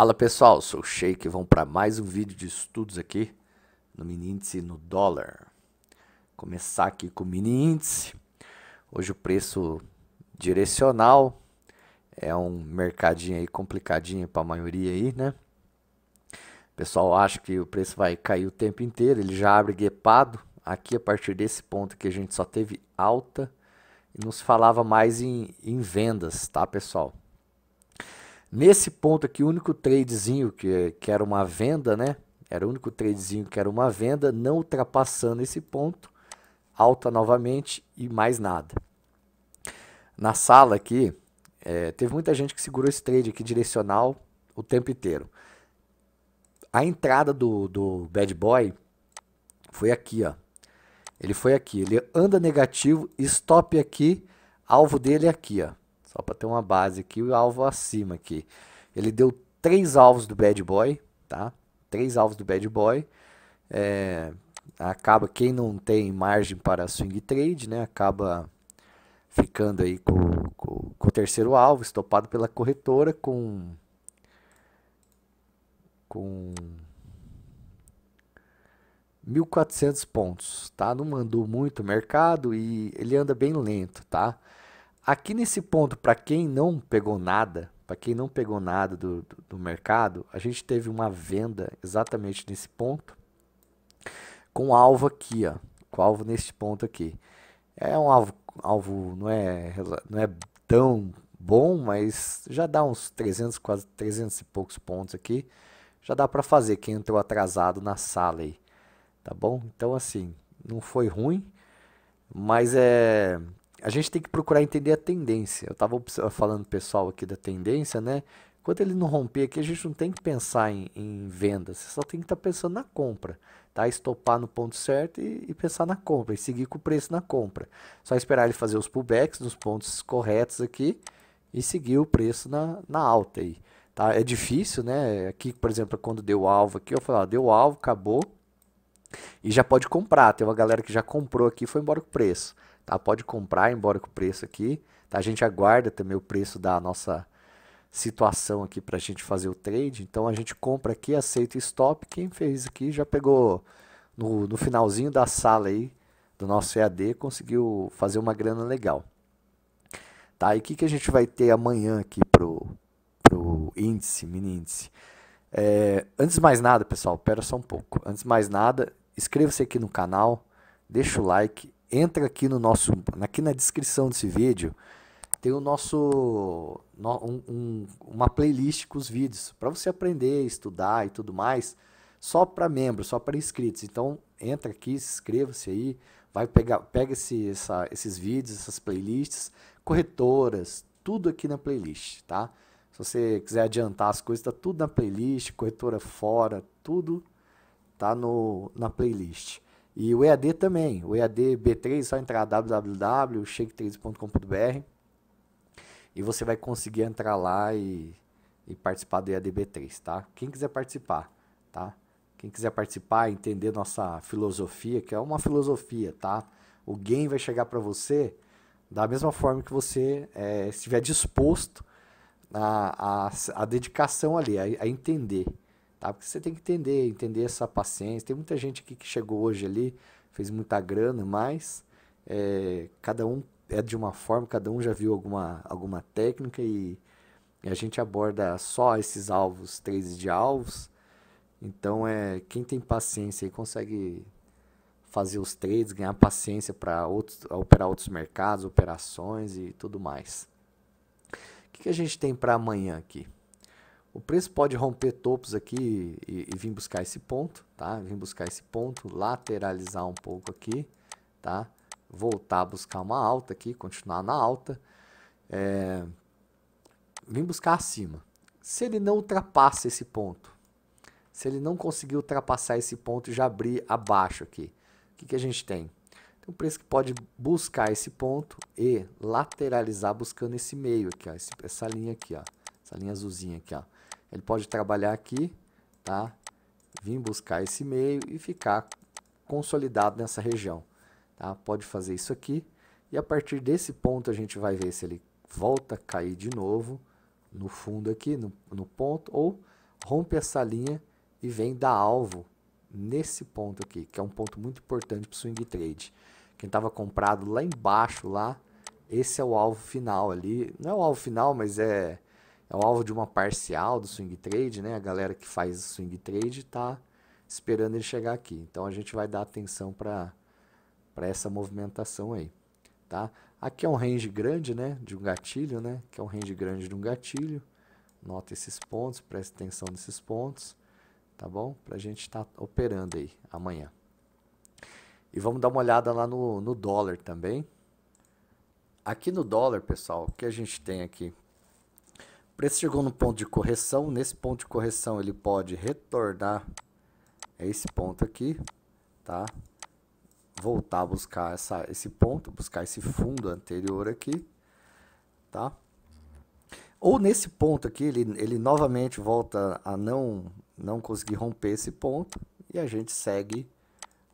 Fala pessoal, sou o Sheik vamos para mais um vídeo de estudos aqui no mini índice no dólar. Começar aqui com o mini índice. Hoje o preço direcional é um mercadinho aí complicadinho para a maioria aí, né? O pessoal acha que o preço vai cair o tempo inteiro, ele já abre guepado. Aqui a partir desse ponto que a gente só teve alta e não se falava mais em, em vendas, tá pessoal? Nesse ponto aqui, o único tradezinho que, que era uma venda, né? Era o único tradezinho que era uma venda, não ultrapassando esse ponto, alta novamente e mais nada. Na sala aqui, é, teve muita gente que segurou esse trade aqui direcional o tempo inteiro. A entrada do, do Bad Boy foi aqui, ó. Ele foi aqui, ele anda negativo, stop aqui, alvo dele é aqui, ó. Só para ter uma base aqui, o alvo acima aqui. Ele deu três alvos do Bad Boy, tá? Três alvos do Bad Boy. É, acaba quem não tem margem para swing trade, né? Acaba ficando aí com, com, com o terceiro alvo, estopado pela corretora com com 1.400 pontos, tá? Não mandou muito o mercado e ele anda bem lento, tá? Aqui nesse ponto, para quem não pegou nada, para quem não pegou nada do, do, do, mercado, a gente teve uma venda exatamente nesse ponto, com alvo aqui, ó, com alvo nesse ponto aqui. É um alvo, alvo não, é, não é tão bom, mas já dá uns 300, quase 300 e poucos pontos aqui. Já dá para fazer quem entrou atrasado na sala aí, tá bom? Então assim, não foi ruim, mas é a gente tem que procurar entender a tendência. Eu estava falando pessoal aqui da tendência, né? Quando ele não romper aqui, a gente não tem que pensar em, em vendas, você só tem que estar tá pensando na compra, tá? Estopar no ponto certo e, e, pensar na compra, e seguir com o preço na compra. Só esperar ele fazer os pullbacks nos pontos corretos aqui e seguir o preço na, na alta aí, tá? É difícil, né? Aqui, por exemplo, quando deu alvo aqui, eu falei, ó, deu alvo, acabou, e já pode comprar. Tem uma galera que já comprou aqui e foi embora com o preço. Tá? Pode comprar, embora com o preço aqui. Tá? A gente aguarda também o preço da nossa situação aqui para a gente fazer o trade. Então a gente compra aqui, aceita stop. Quem fez aqui já pegou no, no finalzinho da sala aí do nosso EAD, conseguiu fazer uma grana legal. Tá? E o que, que a gente vai ter amanhã aqui pro, pro índice, mini índice? É, antes de mais nada, pessoal, pera só um pouco. Antes de mais nada, inscreva-se aqui no canal, deixa o like entra aqui no nosso, aqui na descrição desse vídeo, tem o nosso um, um, uma playlist com os vídeos para você aprender, estudar e tudo mais, só para membros, só para inscritos. Então entra aqui, inscreva-se aí, vai pegar, pega esse, essa, esses vídeos, essas playlists, corretoras, tudo aqui na playlist, tá? Se você quiser adiantar as coisas, tá tudo na playlist, corretora fora, tudo tá no na playlist. E o EAD também, o EAD B3, só entrar www.shake3.com.br e você vai conseguir entrar lá e, e participar do EAD B3, tá? Quem quiser participar, tá? Quem quiser participar, entender nossa filosofia, que é uma filosofia, tá? O game vai chegar para você da mesma forma que você é, estiver disposto a, a, a dedicação ali, a, a entender. Tá? Porque você tem que entender, entender essa paciência. Tem muita gente aqui que chegou hoje ali, fez muita grana, mas é, cada um é de uma forma, cada um já viu alguma, alguma técnica e, e a gente aborda só esses alvos, três de alvos. Então, é quem tem paciência e consegue fazer os trades, ganhar paciência para outros, operar outros mercados, operações e tudo mais. O que, que a gente tem para amanhã aqui? O preço pode romper topos aqui e, e vir buscar esse ponto, tá? Vim buscar esse ponto, lateralizar um pouco aqui, tá? Voltar a buscar uma alta aqui, continuar na alta. É, vim buscar acima. Se ele não ultrapassa esse ponto, se ele não conseguir ultrapassar esse ponto e já abrir abaixo aqui, o que, que a gente tem? Tem um preço que pode buscar esse ponto e lateralizar buscando esse meio aqui, ó, essa linha aqui, ó, essa linha azulzinha aqui. Ó. Ele pode trabalhar aqui, tá? Vir buscar esse meio e ficar consolidado nessa região. Tá? Pode fazer isso aqui. E a partir desse ponto a gente vai ver se ele volta a cair de novo no fundo aqui, no, no ponto, ou rompe essa linha e vem dar alvo nesse ponto aqui, que é um ponto muito importante para o swing trade. Quem estava comprado lá embaixo, lá, esse é o alvo final ali. Não é o alvo final, mas é é o alvo de uma parcial do swing trade, né? A galera que faz swing trade tá esperando ele chegar aqui. Então a gente vai dar atenção para para essa movimentação aí, tá? Aqui é um range grande, né, de um gatilho, né? Que é um range grande de um gatilho. Nota esses pontos, preste atenção nesses pontos, tá bom? Para a gente estar tá operando aí amanhã. E vamos dar uma olhada lá no, no dólar também. Aqui no dólar, pessoal, o que a gente tem aqui? preço chegou no ponto de correção. Nesse ponto de correção, ele pode retornar a é esse ponto aqui, tá? Voltar a buscar essa, esse ponto, buscar esse fundo anterior aqui, tá? Ou nesse ponto aqui, ele, ele novamente volta a não, não conseguir romper esse ponto e a gente segue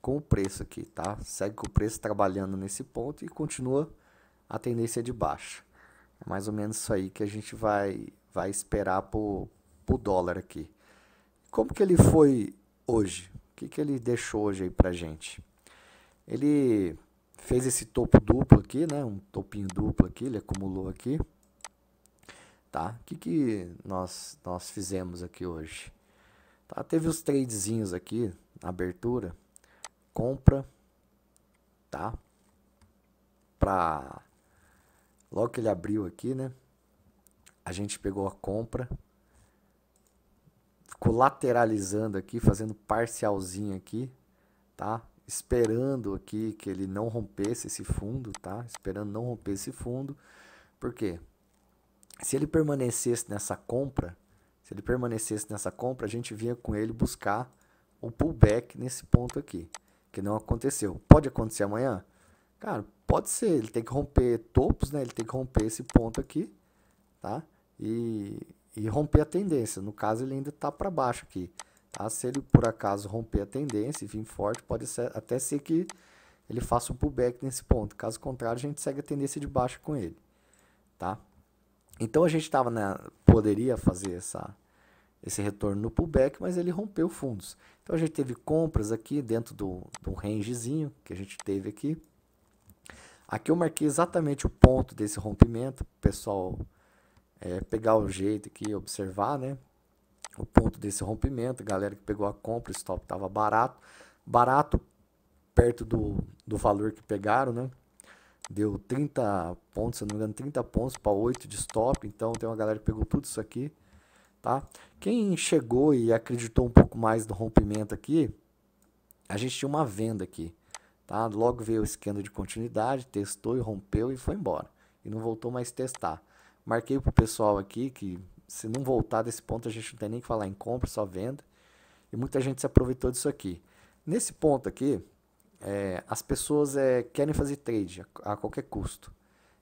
com o preço aqui, tá? Segue com o preço trabalhando nesse ponto e continua a tendência de baixa. É mais ou menos isso aí que a gente vai, vai esperar para o dólar aqui. Como que ele foi hoje? O que, que ele deixou hoje aí para gente? Ele fez esse topo duplo aqui, né? Um topinho duplo aqui, ele acumulou aqui. Tá? O que, que nós, nós fizemos aqui hoje? Tá? Teve os tradezinhos aqui na abertura. Compra, tá? Para Logo que ele abriu aqui, né? A gente pegou a compra, ficou lateralizando aqui, fazendo parcialzinho aqui, tá? Esperando aqui que ele não rompesse esse fundo, tá? Esperando não romper esse fundo. Por quê? Se ele permanecesse nessa compra, se ele permanecesse nessa compra, a gente vinha com ele buscar o pullback nesse ponto aqui, que não aconteceu. Pode acontecer amanhã? Cara, pode ser, ele tem que romper topos, né? Ele tem que romper esse ponto aqui, tá? E, e romper a tendência. No caso, ele ainda está para baixo aqui. Tá? Se ele, por acaso, romper a tendência e vir forte, pode ser, até ser que ele faça um pullback nesse ponto. Caso contrário, a gente segue a tendência de baixo com ele, tá? Então, a gente tava na, poderia fazer essa, esse retorno no pullback, mas ele rompeu fundos. Então, a gente teve compras aqui dentro do, do rangezinho que a gente teve aqui, Aqui eu marquei exatamente o ponto desse rompimento, pessoal é, pegar o jeito aqui, observar, né? O ponto desse rompimento, galera que pegou a compra, o stop estava barato, barato perto do, do valor que pegaram, né? Deu 30 pontos, se não me engano, 30 pontos para 8 de stop, então tem uma galera que pegou tudo isso aqui, tá? Quem chegou e acreditou um pouco mais no rompimento aqui, a gente tinha uma venda aqui, Tá? Logo veio o esquema de continuidade, testou e rompeu e foi embora. E não voltou mais testar. Marquei para o pessoal aqui que se não voltar desse ponto, a gente não tem nem que falar em compra, só venda. E muita gente se aproveitou disso aqui. Nesse ponto aqui, é, as pessoas é, querem fazer trade a, a qualquer custo.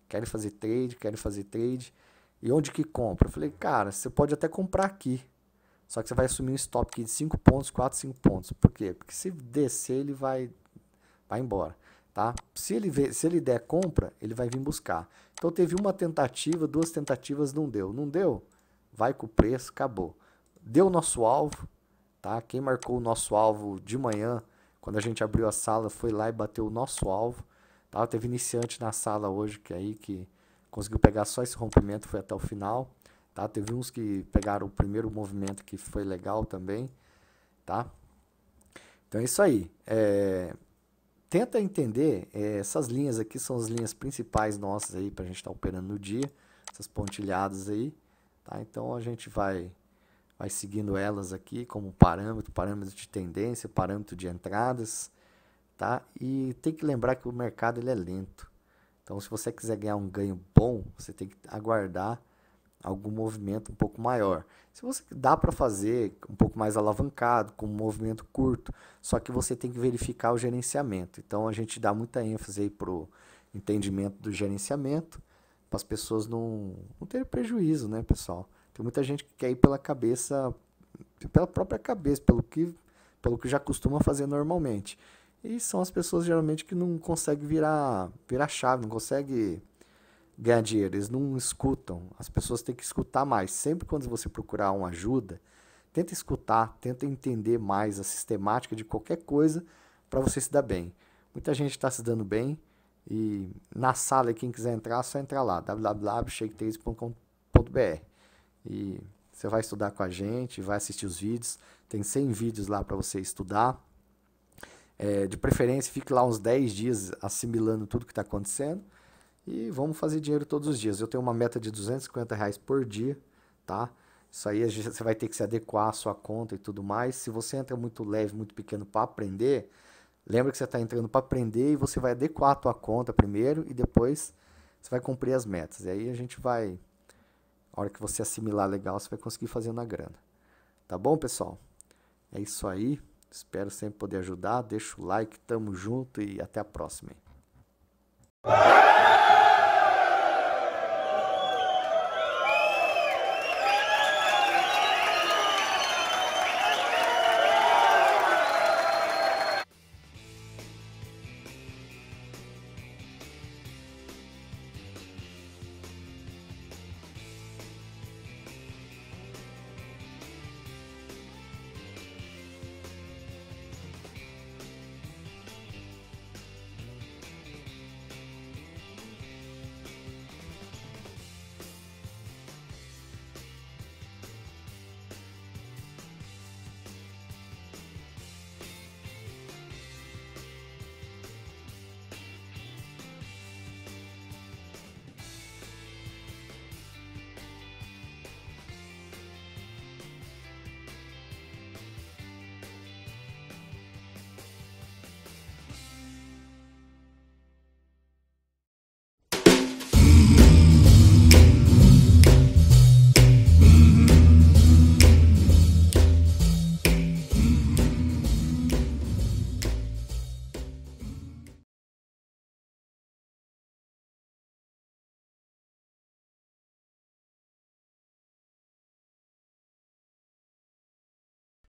Querem fazer trade, querem fazer trade. E onde que compra? Eu falei, cara, você pode até comprar aqui. Só que você vai assumir um stop aqui de 5 pontos, 4, 5 pontos. Por quê? Porque se descer, ele vai vai embora. Tá? Se, ele vê, se ele der compra, ele vai vir buscar. Então teve uma tentativa, duas tentativas, não deu. Não deu? Vai com o preço, acabou. Deu nosso alvo, tá? Quem marcou o nosso alvo de manhã, quando a gente abriu a sala, foi lá e bateu o nosso alvo. Tá? Teve iniciante na sala hoje que é aí que conseguiu pegar só esse rompimento, foi até o final. Tá? Teve uns que pegaram o primeiro movimento que foi legal também, tá? Então é isso aí. É, tenta entender, é, essas linhas aqui são as linhas principais nossas aí para a gente estar tá operando no dia, essas pontilhadas aí, tá? Então a gente vai vai seguindo elas aqui como parâmetro, parâmetro de tendência, parâmetro de entradas, tá? E tem que lembrar que o mercado ele é lento. Então se você quiser ganhar um ganho bom, você tem que aguardar algum movimento um pouco maior. Se você dá para fazer um pouco mais alavancado, com um movimento curto, só que você tem que verificar o gerenciamento. Então a gente dá muita ênfase aí pro entendimento do gerenciamento, para as pessoas não, não terem prejuízo, né, pessoal? Tem muita gente que quer ir pela cabeça, pela própria cabeça, pelo que, pelo que já costuma fazer normalmente. E são as pessoas geralmente que não conseguem virar, virar chave, não conseguem ganhar dinheiro, eles não escutam. As pessoas têm que escutar mais. Sempre quando você procurar uma ajuda, tenta escutar, tenta entender mais a sistemática de qualquer coisa para você se dar bem. Muita gente está se dando bem e na sala, quem quiser entrar, é só entrar lá, www.shake3.com.br e você vai estudar com a gente, vai assistir os vídeos, tem 100 vídeos lá para você estudar. É, de preferência, fique lá uns 10 dias assimilando tudo que está acontecendo e vamos fazer dinheiro todos os dias. Eu tenho uma meta de 250 reais por dia, tá? Isso aí você vai ter que se adequar à sua conta e tudo mais. Se você entra muito leve, muito pequeno para aprender, lembra que você está entrando para aprender e você vai adequar a tua conta primeiro e depois você vai cumprir as metas. E aí a gente vai, a hora que você assimilar legal, você vai conseguir fazer na grana. Tá bom, pessoal? É isso aí. Espero sempre poder ajudar. Deixa o like, tamo junto e até a próxima.